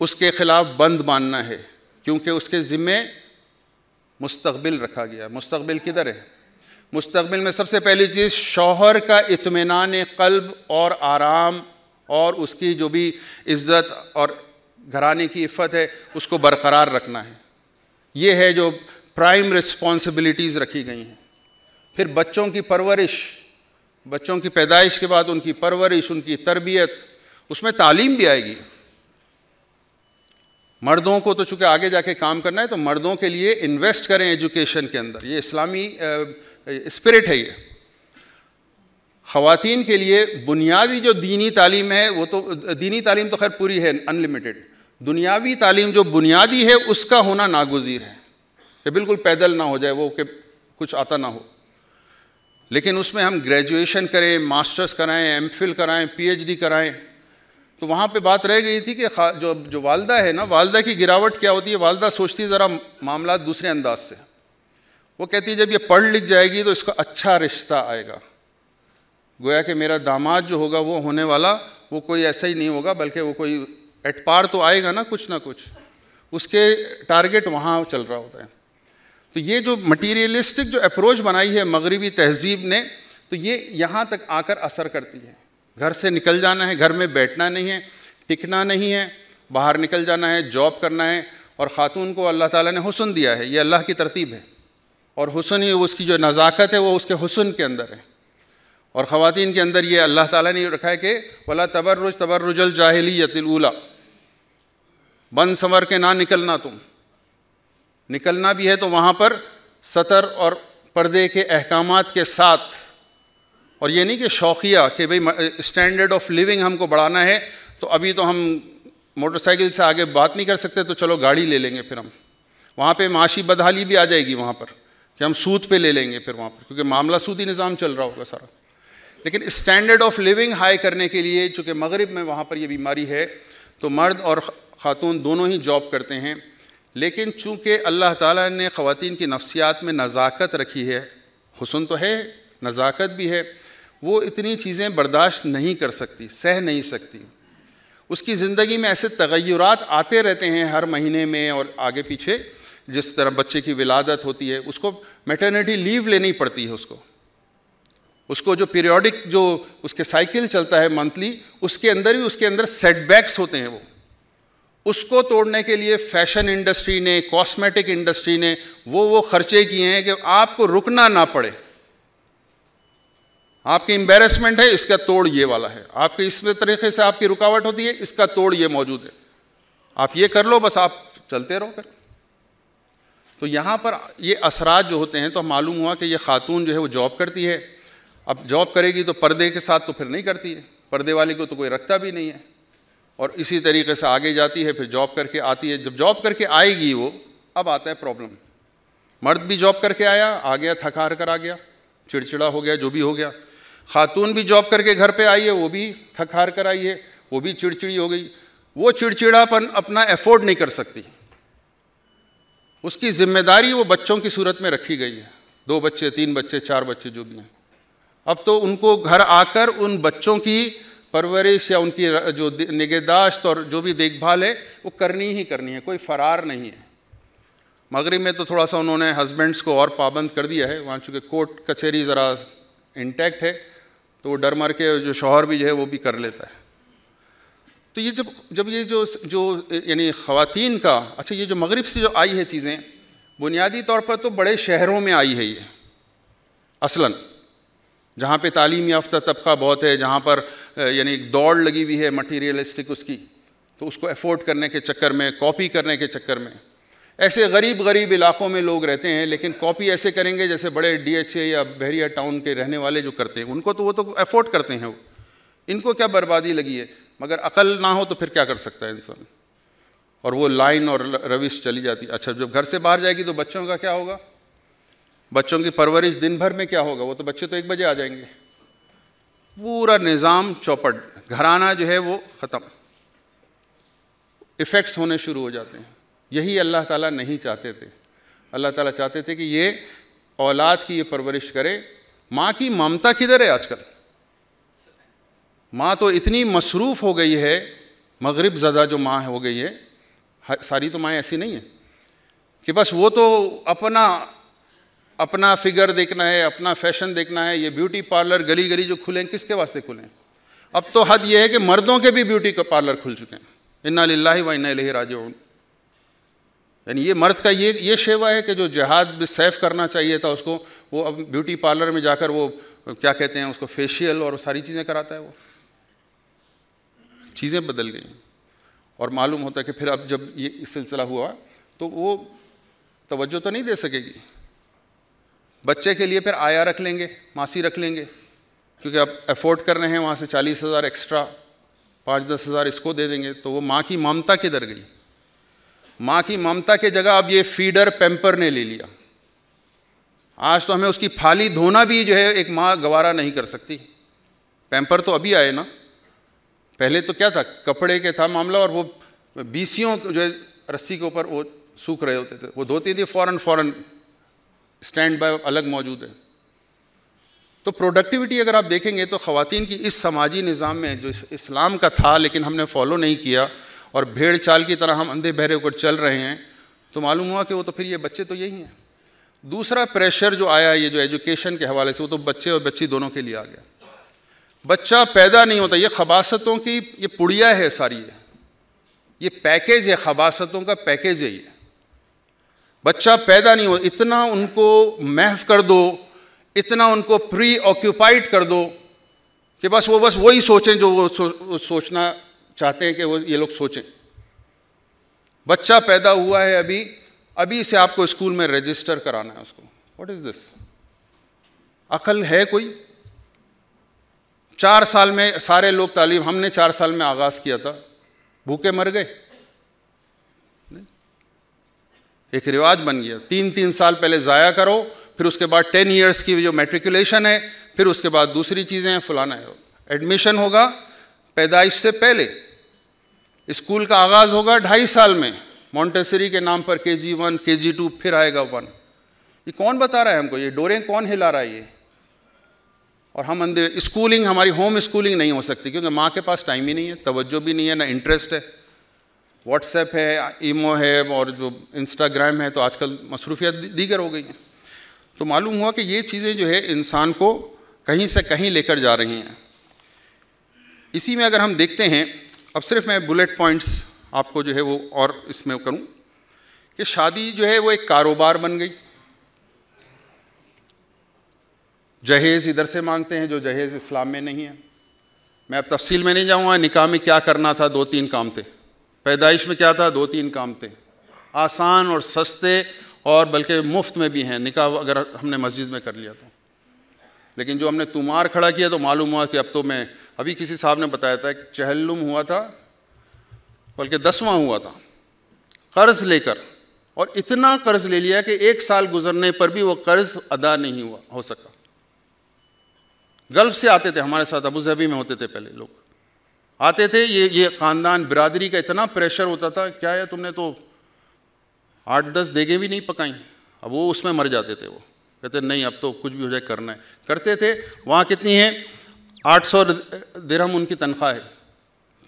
उसके ख़िलाफ़ बंद मानना है क्योंकि उसके ज़िम्मे मुस्तबिल रखा गया मुस्तबिल किधर है मुस्तबिल में सबसे पहली चीज़ शोहर का इतमान कल्ब और आराम और उसकी जो भी इज्जत और घराने की इफ़त है उसको बरकरार रखना है ये है जो प्राइम रिस्पॉन्सिबिलिटीज़ रखी गई हैं फिर बच्चों की परवरिश बच्चों की पैदाइश के बाद उनकी परवरिश उनकी तरबियत उसमें तालीम भी आएगी मर्दों को तो चूंकि आगे जाके काम करना है तो मर्दों के लिए इन्वेस्ट करें एजुकेशन के अंदर ये इस्लामी स्पिरिट है ये ख़वातीन के लिए बुनियादी जो दीनी तालीम है वो तो दीनी तालीम तो खैर पूरी है अनलिमिटेड दुनियावी तालीम जो बुनियादी है उसका होना नागुजीर है कि बिल्कुल पैदल ना हो जाए वो कि कुछ आता ना हो लेकिन उसमें हम ग्रेजुएशन करें मास्टर्स कराएं फिल कराएं डी कराएं तो वहाँ पे बात रह गई थी कि जो जो वालदा है ना वालदा की गिरावट क्या होती है वालदा सोचती ज़रा मामला दूसरे अंदाज से वो कहती है जब ये पढ़ लिख जाएगी तो इसका अच्छा रिश्ता आएगा गोया कि मेरा दामाद जो होगा वो होने वाला वो कोई ऐसा ही नहीं होगा बल्कि वो कोई एट पार तो आएगा ना कुछ ना कुछ उसके टारगेट वहाँ चल रहा होता है तो ये जो मटीरियलिस्टिक जो अप्रोच बनाई है मगरबी तहजीब ने तो ये यहाँ तक आकर असर करती है घर से निकल जाना है घर में बैठना नहीं है टिकना नहीं है बाहर निकल जाना है जॉब करना है और ख़ातून को अल्लाह ताला ने हुसन दिया है ये अल्लाह की तरतीब है और हुसन ही उसकी जो नज़ाकत है वो उसके हुसन के अंदर है और ख़वान के अंदर ये अल्लाह ताला ने रखा है कि वाला तबर्रुज तबर्रुजल जाहली यतिलूला बन संवर के ना निकलना तुम निकलना भी है तो वहाँ पर सतर और पर्दे के अहकाम के साथ और ये नहीं कि शौकिया कि भाई स्टैंडर्ड ऑफ लिविंग हमको बढ़ाना है तो अभी तो हम मोटरसाइकिल से आगे बात नहीं कर सकते तो चलो गाड़ी ले लेंगे फिर हम वहाँ पे माशी बदहाली भी आ जाएगी वहाँ पर कि हम सूद पे ले लेंगे फिर वहाँ पर क्योंकि मामला सूदी निज़ाम चल रहा होगा सारा लेकिन स्टैंडर्ड ऑफ लिविंग हाई करने के लिए चूँकि मगरब में वहाँ पर यह बीमारी है तो मर्द और ख़ातून दोनों ही जॉब करते हैं लेकिन चूँकि अल्लाह ताला ने ख़वातीन की नफ्सियात में नज़ाकत रखी है हुसन तो है नज़ाकत भी है वो इतनी चीज़ें बर्दाश्त नहीं कर सकती सह नहीं सकती उसकी ज़िंदगी में ऐसे तगैरत आते रहते हैं हर महीने में और आगे पीछे जिस तरह बच्चे की विलादत होती है उसको मैटर्निटी लीव लेनी पड़ती है उसको उसको जो पीरियोडिक जो उसके साइकिल चलता है मंथली उसके अंदर भी उसके अंदर सेटबैक्स होते हैं वो उसको तोड़ने के लिए फैशन इंडस्ट्री ने कॉस्मेटिक इंडस्ट्री ने वो वो खर्चे किए हैं कि आपको रुकना ना पड़े आपकी एम्बेरसमेंट है इसका तोड़ ये वाला है आपके इस तरीके से आपकी रुकावट होती है इसका तोड़ ये मौजूद है आप ये कर लो बस आप चलते रहो कर तो यहाँ पर ये असरात जो होते हैं तो मालूम हुआ कि ये खातून जो है वो जॉब करती है अब जॉब करेगी तो पर्दे के साथ तो फिर नहीं करती है पर्दे वाले को तो कोई रखता भी नहीं है और इसी तरीके से आगे जाती है फिर जॉब करके आती है जब जॉब करके आएगी वो अब आता है प्रॉब्लम मर्द भी जॉब करके आया आ गया थका कर आ गया चिड़चिड़ा हो गया जो भी हो गया खातून भी जॉब करके घर पे आई है वो भी थक हार कर आई है वो भी चिड़चिड़ी हो गई वो चिड़चिड़ापन अपना एफोर्ड नहीं कर सकती उसकी जिम्मेदारी वो बच्चों की सूरत में रखी गई है दो बच्चे तीन बच्चे चार बच्चे जो भी हैं अब तो उनको घर आकर उन बच्चों की परवरिश या उनकी जो निगहदाश्त और जो भी देखभाल है वो करनी ही करनी है कोई फरार नहीं है मगरब में तो थोड़ा सा उन्होंने हस्बैंड्स को और पाबंद कर दिया है वहाँ चूँकि कोर्ट कचहरी ज़रा इंटैक्ट है तो वो डर मर के जो शोहर भी जो है वो भी कर लेता है तो ये जब जब ये जो जो यानी ख़वान का अच्छा ये जो मगरब से जो आई है चीज़ें बुनियादी तौर पर तो बड़े शहरों में आई है ये असला जहाँ पे तालीम याफ्ता तबका बहुत है जहाँ पर यानी दौड़ लगी हुई है मटीरियलिस्टिक उसकी तो उसको अफोर्ड करने के चक्कर में कॉपी करने के चक्कर में ऐसे गरीब गरीब इलाकों में लोग रहते हैं लेकिन कॉपी ऐसे करेंगे जैसे बड़े डीएचए या बहरिया टाउन के रहने वाले जो करते हैं उनको तो वो तो अफोर्ड करते हैं वो इनको क्या बर्बादी लगी है मगर अकल ना हो तो फिर क्या कर सकता है इंसान और वो लाइन और रविश चली जाती है अच्छा जब घर से बाहर जाएगी तो बच्चों का क्या होगा बच्चों की परवरिश दिन भर में क्या होगा वो तो बच्चे तो एक बजे आ जाएंगे पूरा निज़ाम चौपट घराना जो है वो ख़त्म इफ़ेक्ट्स होने शुरू हो जाते हैं यही अल्लाह ताला नहीं चाहते थे अल्लाह ताला चाहते थे कि ये औलाद की ये परवरिश करे माँ की ममता किधर है आजकल माँ तो इतनी मसरूफ़ हो गई है मगरब ज़दा जो माँ हो गई है सारी तो माएँ ऐसी नहीं हैं कि बस वो तो अपना अपना फिगर देखना है अपना फैशन देखना है ये ब्यूटी पार्लर गली गली जो खुलें किसके वास्ते खुलें अब तो हद ये है कि मर्दों के भी ब्यूटी पार्लर खुल चुके हैं इन्ना लाही व इन्ना राजन यानी ये मर्द का ये ये शेवा है कि जो जहाद सैफ करना चाहिए था उसको वो अब ब्यूटी पार्लर में जाकर वो क्या कहते हैं उसको फेशियल और सारी चीज़ें कराता है वो चीज़ें बदल गई और मालूम होता है कि फिर अब जब ये सिलसिला हुआ तो वो तवज्जो तो नहीं दे सकेगी बच्चे के लिए फिर आया रख लेंगे मासी रख लेंगे क्योंकि अब अफोर्ड कर रहे हैं वहाँ से चालीस हज़ार एक्स्ट्रा पाँच दस हज़ार इसको दे देंगे तो वो माँ की ममता किधर गई माँ की ममता के जगह अब ये फीडर पेम्पर ने ले लिया आज तो हमें उसकी फाली धोना भी जो है एक माँ गवारा नहीं कर सकती पैम्पर तो अभी आए ना पहले तो क्या था कपड़े के था मामला और वो बीसियों जो है रस्सी के ऊपर वो सूख रहे होते थे वो धोती थी फ़ौरन फ़ौरन स्टैंड बाय अलग मौजूद है तो प्रोडक्टिविटी अगर आप देखेंगे तो ख़वान की इस समाजी निज़ाम में जो इस्लाम का था लेकिन हमने फॉलो नहीं किया और भेड़ चाल की तरह हम अंधे बहरे होकर चल रहे हैं तो मालूम हुआ कि वो तो फिर ये बच्चे तो यही हैं दूसरा प्रेशर जो आया ये जो एजुकेशन के हवाले से वो तो बच्चे और बच्ची दोनों के लिए आ गया बच्चा पैदा नहीं होता ये खबासतों की ये पुड़िया है सारी है। ये पैकेज है खबासतों का पैकेज है ये बच्चा पैदा नहीं हो इतना उनको महफ कर दो इतना उनको प्री ऑक्यूपाइड कर दो कि बस वो बस वही सोचें जो वो सो, सोचना चाहते हैं कि वो ये लोग सोचें बच्चा पैदा हुआ है अभी अभी से आपको स्कूल में रजिस्टर कराना है उसको वट इज दिस अकल है कोई चार साल में सारे लोग तालीम हमने चार साल में आगाज़ किया था भूखे मर गए एक रिवाज बन गया तीन तीन साल पहले ज़ाया करो फिर उसके बाद टेन इयर्स की जो मेट्रिकुलेशन है फिर उसके बाद दूसरी चीज़ें हैं फलाना है एडमिशन होगा पैदाइश से पहले स्कूल का आगाज़ होगा ढाई साल में मॉन्टेसरी के नाम पर के जी वन के जी टू फिर आएगा वन ये कौन बता रहा है हमको ये डोरें कौन हिला रहा है ये और हम अंधे स्कूलिंग हमारी होम स्कूलिंग नहीं हो सकती क्योंकि माँ के पास टाइम ही नहीं है तवज्जो भी नहीं है ना इंटरेस्ट है व्हाट्सएप है ईमो है और जो इंस्टाग्राम है तो आजकल मसरूफियात दीगर हो गई हैं तो मालूम हुआ कि ये चीज़ें जो है इंसान को कहीं से कहीं लेकर जा रही हैं इसी में अगर हम देखते हैं अब सिर्फ मैं बुलेट पॉइंट्स आपको जो है वो और इसमें करूं कि शादी जो है वो एक कारोबार बन गई जहेज़ इधर से मांगते हैं जो जहेज़ इस्लाम में नहीं है मैं अब तफसील में नहीं जाऊंगा निकाह में क्या करना था दो तीन काम थे पैदाइश में क्या था दो तीन काम थे आसान और सस्ते और बल्कि मुफ्त में भी हैं निकाह अगर हमने मस्जिद में कर लिया तो लेकिन जो हमने तुमार खड़ा किया तो मालूम हुआ कि अब तो मैं अभी किसी साहब ने बताया था कि चहलुम हुआ था बल्कि दसवां हुआ था कर्ज लेकर और इतना कर्ज ले लिया कि एक साल गुजरने पर भी वो कर्ज अदा नहीं हुआ हो सका गल्फ से आते थे हमारे साथ अबू धाबी में होते थे पहले लोग आते थे ये ये ख़ानदान बिरादरी का इतना प्रेशर होता था क्या है तुमने तो आठ दस देगे भी नहीं पकाई अब वो उसमें मर जाते थे वो कहते नहीं अब तो कुछ भी हो जाए करना है करते थे वहाँ कितनी है आठ सौ दिरहम उनकी तनख्वाह है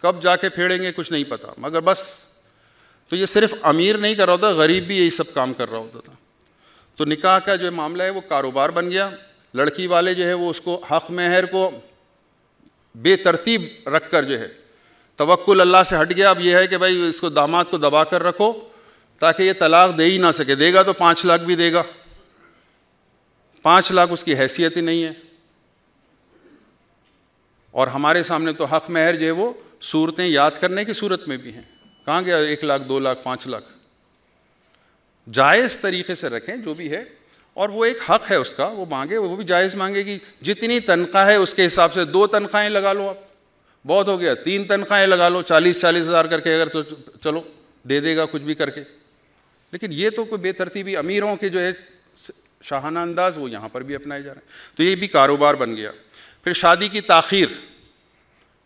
कब जाके फेड़ेंगे कुछ नहीं पता मगर बस तो ये सिर्फ अमीर नहीं कर रहा होता गरीब भी यही सब काम कर रहा होता था तो निकाह का जो मामला है वो कारोबार बन गया लड़की वाले जो है वो उसको हक महर को बेतरतीब रख कर जो है तवक्ल अल्लाह से हट गया अब यह है कि भाई इसको दामाद को दबा कर रखो ताकि ये तलाक दे ही ना सके देगा तो पाँच लाख भी देगा पाँच लाख उसकी हैसियत ही नहीं है और हमारे सामने तो हक महर जो है वो सूरतें याद करने की सूरत में भी हैं कहाँ गया एक लाख दो लाख पाँच लाख जायज़ तरीके से रखें जो भी है और वो एक हक है उसका वो मांगे वो भी जायज़ मांगे कि जितनी तनख्वाह है उसके हिसाब से दो तनख्वाहें लगा लो आप बहुत हो गया तीन तनख्वाहें लगा लो चालीस चालीस हज़ार करके अगर तो चलो दे देगा कुछ भी करके लेकिन ये तो कोई बेतरतीबी अमीरों के जो है शाहाना अंदाज वो यहाँ पर भी अपनाए जा रहे हैं तो ये भी कारोबार बन गया फिर शादी की ताखीर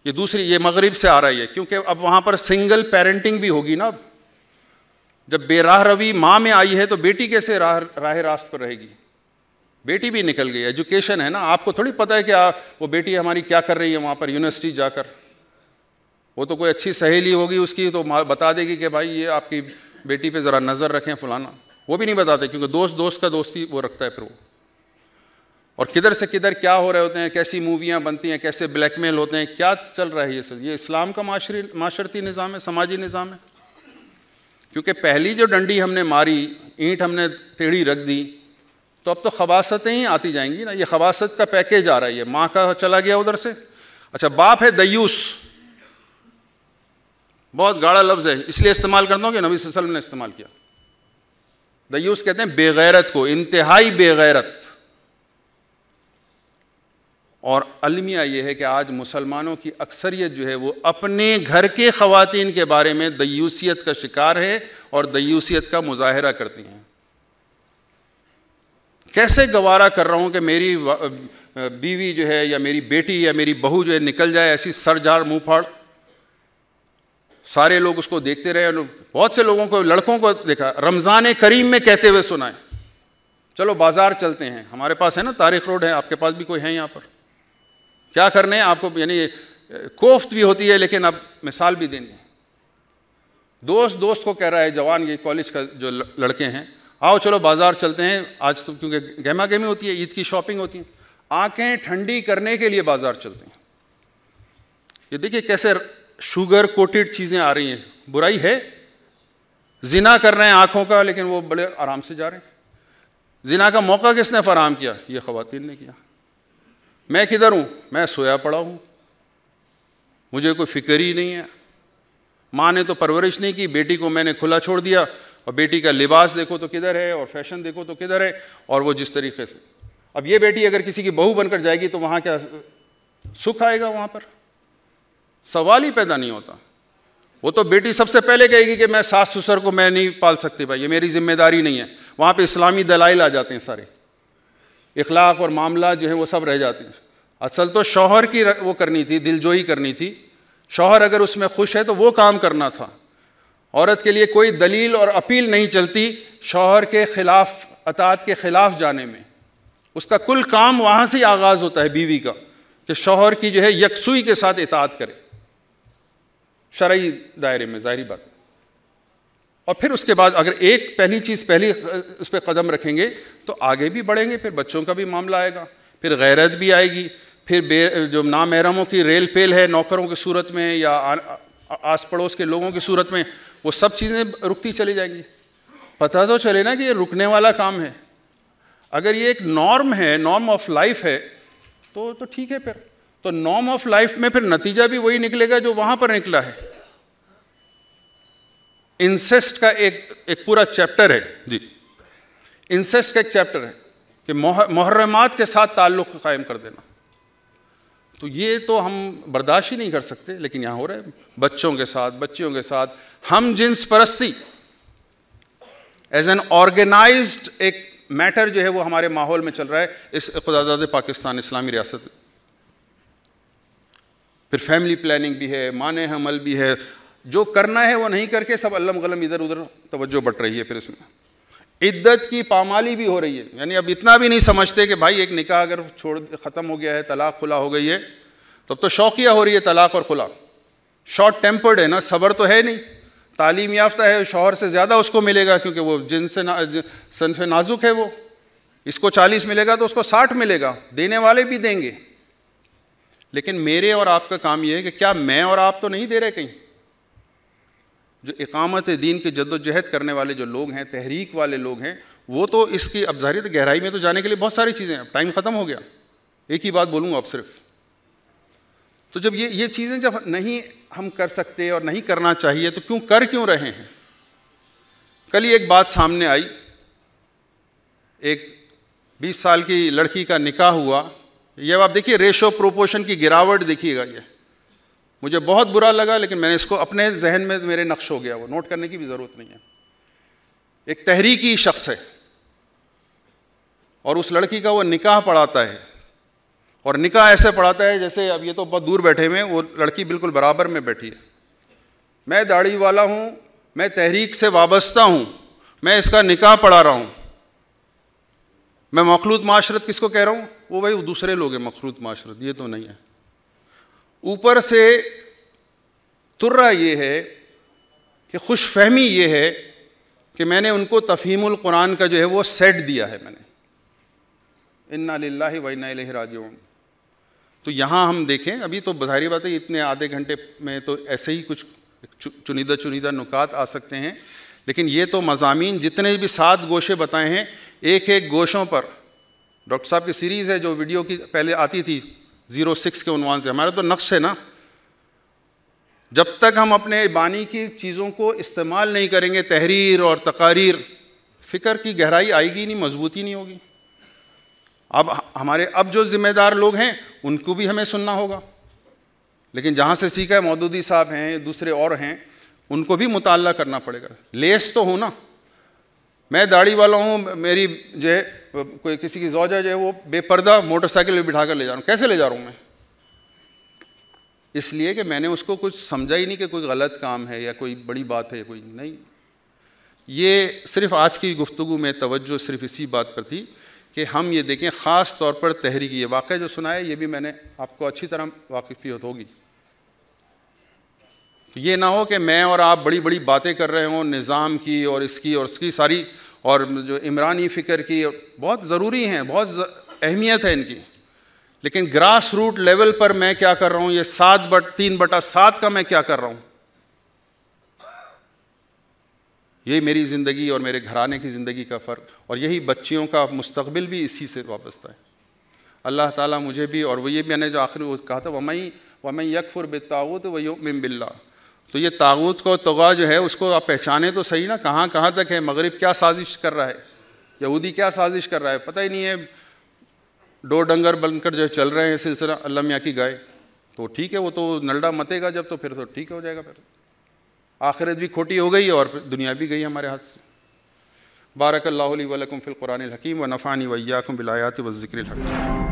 ये दूसरी ये मगरिब से आ रही है क्योंकि अब वहाँ पर सिंगल पेरेंटिंग भी होगी ना अब जब बेराह रवी माँ में आई है तो बेटी कैसे राह राह रास्त पर रहेगी बेटी भी निकल गई एजुकेशन है ना आपको थोड़ी पता है कि आ, वो बेटी हमारी क्या कर रही है वहाँ पर यूनिवर्सिटी जाकर वो तो कोई अच्छी सहेली होगी उसकी तो बता देगी कि भाई ये आपकी बेटी पे ज़रा नज़र रखें फलाना वो भी नहीं बताते क्योंकि दोस्त दोस्त का दोस्ती वो रखता है फिर वो और किधर से किधर क्या हो रहे होते हैं कैसी मूवियाँ बनती हैं कैसे ब्लैकमेल होते हैं क्या चल रहा है ये सर ये इस्लाम का माशरती निज़ाम है समाजी निज़ाम है क्योंकि पहली जो डंडी हमने मारी ईंट हमने टेढ़ी रख दी तो अब तो खबासतें ही आती जाएंगी ना ये खबासत का पैकेज आ रहा है ये माँ का चला गया उधर से अच्छा बाप है दयूस बहुत गाढ़ा लफ्ज़ है इसलिए इस्तेमाल करता हूँ कि नबी वसल्लम ने इस्तेमाल किया दयूस कहते हैं बेगैरत को इंतहाई बेगैरत और अलमिया ये है कि आज मुसलमानों की अक्सरियत जो है वो अपने घर के ख़वान के बारे में दयूसीत का शिकार है और दयूसीत का मुजाहरा करती हैं कैसे गवारा कर रहा हूँ कि मेरी बीवी जो है या मेरी बेटी या मेरी बहू जो है निकल जाए ऐसी सर झाड़ मुँह फाड़ सारे लोग उसको देखते रहे बहुत से लोगों को लड़कों को देखा रमज़ान करीम में कहते हुए सुनाए चलो बाज़ार चलते हैं हमारे पास है ना तारीख रोड है आपके पास भी कोई है यहाँ पर क्या करने हैं आपको यानी कोफ्त भी होती है लेकिन अब मिसाल भी देनी है दोस्त दोस्त को कह रहा है जवान ये कॉलेज का जो लड़के हैं आओ चलो बाजार चलते हैं आज तो क्योंकि गहमा गहमी होती है ईद की शॉपिंग होती है आंखें ठंडी करने के लिए बाजार चलते हैं ये देखिए कैसे शुगर कोटेड चीज़ें आ रही हैं बुराई है जिना कर रहे हैं आंखों का लेकिन वो बड़े आराम से जा रहे हैं जिना का मौका किसने फराम किया ये खुवान ने किया मैं किधर हूं मैं सोया पड़ा हूं मुझे कोई फिक्र ही नहीं है माँ ने तो परवरिश नहीं की बेटी को मैंने खुला छोड़ दिया और बेटी का लिबास देखो तो किधर है और फैशन देखो तो किधर है और वो जिस तरीके से अब ये बेटी अगर किसी की बहू बनकर जाएगी तो वहाँ क्या सुख आएगा वहां पर सवाल ही पैदा नहीं होता वो तो बेटी सबसे पहले कहेगी कि मैं सास ससुर को मैं नहीं पाल सकती भाई ये मेरी जिम्मेदारी नहीं है वहां पे इस्लामी दलाइल आ जाते हैं सारे इखलाक और मामला जो है वो सब रह जाते हैं असल तो शौहर की वो करनी थी दिलजोई करनी थी शौहर अगर उसमें खुश है तो वो काम करना था औरत के लिए कोई दलील और अपील नहीं चलती शौहर के ख़िलाफ़ अतात के ख़िलाफ़ जाने में उसका कुल काम वहाँ से ही आगाज़ होता है बीवी का कि शौहर की जो है यकसुई के साथ इतात करे शरा दायरे में जाहिर बात और फिर उसके बाद अगर एक पहली चीज़ पहली उस पर कदम रखेंगे तो आगे भी बढ़ेंगे फिर बच्चों का भी मामला आएगा फिर गैरत भी आएगी फिर जो नामहरमों की रेल पेल है नौकरों की सूरत में या आस पड़ोस के लोगों की सूरत में वो सब चीज़ें रुकती चली जाएंगी पता तो चले ना कि ये रुकने वाला काम है अगर ये एक नॉर्म है नॉर्म ऑफ लाइफ है तो तो ठीक है फिर तो नॉर्म ऑफ लाइफ में फिर नतीजा भी वही निकलेगा जो वहाँ पर निकला है इंसेस्ट का एक एक पूरा चैप्टर है जी इंसेस्ट का एक चैप्टर है कि मुहर्रमात के साथ ताल्लुक़ कायम कर देना तो ये तो हम बर्दाश्त ही नहीं कर सकते लेकिन यहाँ हो रहा है बच्चों के साथ बच्चियों के साथ हम जिन्स परस्ती एज एन ऑर्गेनाइज एक मैटर जो है वो हमारे माहौल में चल रहा है इस खुदादाद पाकिस्तान इस्लामी रियासत फिर फैमिली प्लानिंग भी है मान हमल भी है जो करना है वो नहीं करके सब अल्लम गलम इधर उधर तवज्जो बट रही है फिर इसमें इद्दत की पामाली भी हो रही है यानी अब इतना भी नहीं समझते कि भाई एक निकाह अगर छोड़ ख़त्म हो गया है तलाक खुला हो गई है तब तो शौकिया हो रही है तलाक और खुला शॉर्ट टेम्पर्ड है ना सब्र तो है नहीं तालीम याफ्ता है शोहर से ज़्यादा उसको मिलेगा क्योंकि वो जिन से ना सन से नाजुक है वो इसको चालीस मिलेगा तो उसको साठ मिलेगा देने वाले भी देंगे लेकिन मेरे और आपका काम यह है कि क्या मैं और आप तो नहीं दे रहे कहीं जो इकामत दीन के जद्दोजहद करने वाले जो लोग हैं तहरीक वाले लोग हैं वो तो इसकी अब गहराई में तो जाने के लिए बहुत सारी चीज़ें हैं टाइम ख़त्म हो गया एक ही बात बोलूँगा अब सिर्फ तो जब ये ये चीज़ें जब नहीं हम कर सकते और नहीं करना चाहिए तो क्यों कर क्यों रहे हैं कल ही एक बात सामने आई एक 20 साल की लड़की का निकाह हुआ ये आप देखिए रेशो प्रोपोर्शन की गिरावट देखिएगा ये मुझे बहुत बुरा लगा लेकिन मैंने इसको अपने जहन में मेरे नक्श हो गया वो नोट करने की भी ज़रूरत नहीं है एक तहरीकी शख्स है और उस लड़की का वो निकाह पढ़ाता है और निकाह ऐसे पढ़ाता है जैसे अब ये तो बहुत दूर बैठे हुए हैं वो लड़की बिल्कुल बराबर में बैठी है मैं दाढ़ी वाला हूँ मैं तहरीक से वाबस्ता हूँ मैं इसका निकाह पढ़ा रहा हूँ मैं मखलूत माशरत किसको कह रहा हूँ वो भाई दूसरे लोग हैं मखलूत माशरत ये तो नहीं है ऊपर से तुर्रा ये है कि खुश फहमी ये है कि मैंने उनको तफहीमुल कुरान का जो है वो सेट दिया है मैंने इन्ना लाला वन्ना राजून तो यहाँ हम देखें अभी तो बाहरी बात है इतने आधे घंटे में तो ऐसे ही कुछ चुनिदा चुनिदा नुकात आ सकते हैं लेकिन ये तो मजामी जितने भी सात गोशे बताए हैं एक एक गोशों पर डॉक्टर साहब की सीरीज़ है जो वीडियो की पहले आती थी जीरो सिक्स के उनवान से हमारा तो नक्श है ना जब तक हम अपने बानी की चीज़ों को इस्तेमाल नहीं करेंगे तहरीर और तकारीर फ़िक्र की गहराई आएगी नहीं मजबूती नहीं होगी अब हमारे अब जो ज़िम्मेदार लोग हैं उनको भी हमें सुनना होगा लेकिन जहाँ से सीखा है मौदूदी साहब हैं दूसरे और हैं उनको भी मुताल करना पड़ेगा लेस तो हो ना मैं दाढ़ी वाला हूँ मेरी जो है कोई किसी की जौजा जो है वो बेपर्दा मोटरसाइकिल में बिठा कर ले जा रहा हूँ कैसे ले जा रहा हूँ मैं इसलिए कि मैंने उसको कुछ समझा ही नहीं कि कोई गलत काम है या कोई बड़ी बात है कोई नहीं ये सिर्फ आज की गुफ्तु में तवज्जो सिर्फ इसी बात पर थी कि हम ये देखें ख़ास तौर पर तहरीकी ये वाक़ जो सुना है ये भी मैंने आपको अच्छी तरह वाकफियत होगी तो ये ना हो कि मैं और आप बड़ी बड़ी बातें कर रहे हों निज़ाम की और इसकी और इसकी सारी और जो इमरानी फ़िक्र की बहुत ज़रूरी हैं बहुत अहमियत है इनकी लेकिन ग्रास रूट लेवल पर मैं क्या कर रहा हूँ ये सात बट तीन बटा सात का मैं क्या कर रहा हूँ यही मेरी ज़िंदगी और मेरे घराने की ज़िंदगी का फ़र्क और यही बच्चियों का मुस्तबिल भी इसी से वाबस्ता है अल्लाह ताला मुझे भी और वो ये मैंने जो आखिर वो कहा था वमई वमई यकफुर बेताऊत तो योमिन बिल्ला तो ये तागूत को तगा जो है उसको आप पहचाने तो सही ना कहाँ कहाँ तक है मगरब क्या साजिश कर रहा है यहूदी क्या साजिश कर रहा है पता ही नहीं है डो डंगर बनकर जो चल रहे हैं सिलसिला अल्लाह की गाय तो ठीक है वो तो नलडा मतेगा जब तो फिर तो ठीक हो जाएगा फिर आखिरत भी खोटी हो गई और दुनिया भी गई हमारे हाथ से बारक अल्लाम फ़िलकुरान हकीम व नफ़ानी वैयाकुम बिलायात वज़िक्र हकीम